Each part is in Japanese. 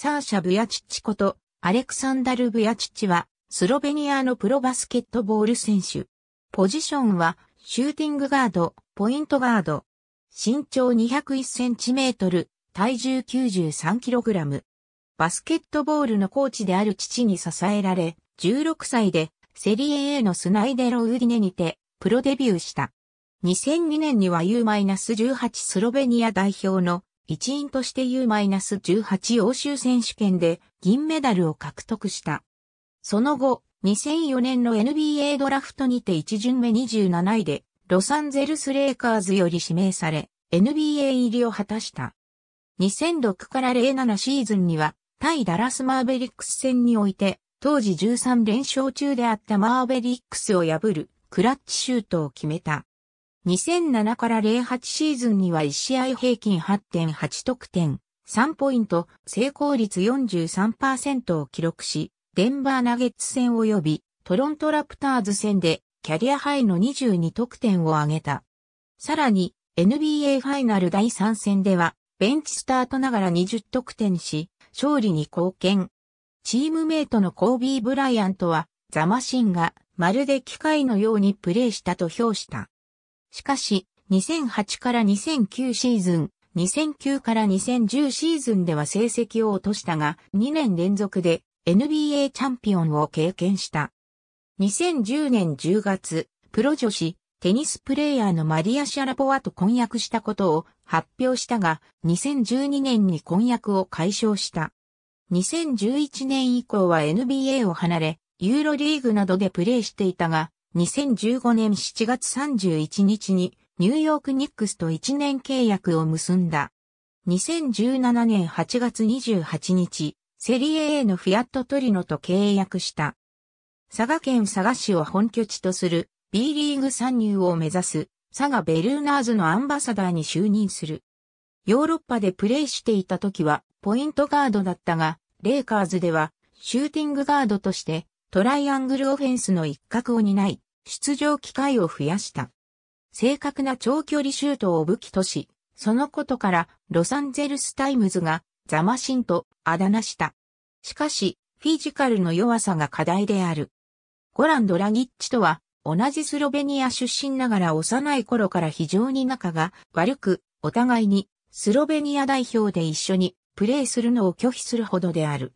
サーシャ・ブヤチッチこと、アレクサンダル・ブヤチッチは、スロベニアのプロバスケットボール選手。ポジションは、シューティングガード、ポイントガード。身長2 0 1トル、体重9 3ラム。バスケットボールのコーチである父に支えられ、16歳でセリエ A のスナイデロウディネにてプロデビューした。2002年には U-18 スロベニア代表の一員として U-18 欧州選手権で銀メダルを獲得した。その後、2004年の NBA ドラフトにて一巡目27位で、ロサンゼルスレイカーズより指名され、NBA 入りを果たした。2006から07シーズンには、対ダラスマーベリックス戦において、当時13連勝中であったマーベリックスを破る、クラッチシュートを決めた。2007から08シーズンには1試合平均8.8得点、3ポイント、成功率43%を記録し、デンバーナゲッツ戦及びトロントラプターズ戦でキャリアハイの22得点を挙げた。さらに NBA ファイナル第3戦ではベンチスタートながら20得点し、勝利に貢献。チームメイトのコービー・ブライアントはザマシンがまるで機械のようにプレーしたと評した。しかし、2008から2009シーズン、2009から2010シーズンでは成績を落としたが、2年連続で NBA チャンピオンを経験した。2010年10月、プロ女子、テニスプレーヤーのマリア・シャラポワと婚約したことを発表したが、2012年に婚約を解消した。2011年以降は NBA を離れ、ユーロリーグなどでプレーしていたが、2015年7月31日にニューヨークニックスと1年契約を結んだ。2017年8月28日、セリエ A のフィアットトリノと契約した。佐賀県佐賀市を本拠地とする B リーグ参入を目指す佐賀ベルーナーズのアンバサダーに就任する。ヨーロッパでプレーしていた時はポイントガードだったが、レイカーズではシューティングガードとしてトライアングルオフェンスの一角を担い、出場機会を増やした。正確な長距離シュートを武器とし、そのことからロサンゼルスタイムズがザマシンとあだ名した。しかし、フィジカルの弱さが課題である。ゴラン・ドラギッチとは同じスロベニア出身ながら幼い頃から非常に仲が悪く、お互いにスロベニア代表で一緒にプレーするのを拒否するほどである。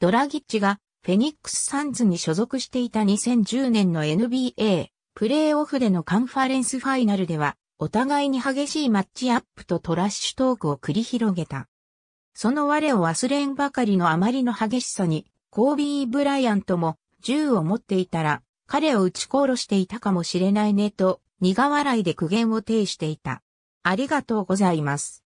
ドラギッチがフェニックスサンズに所属していた2010年の NBA プレーオフでのカンファレンスファイナルでは、お互いに激しいマッチアップとトラッシュトークを繰り広げた。その我を忘れんばかりのあまりの激しさに、コービー・ブライアントも銃を持っていたら、彼を撃ち殺していたかもしれないねと、苦笑いで苦言を呈していた。ありがとうございます。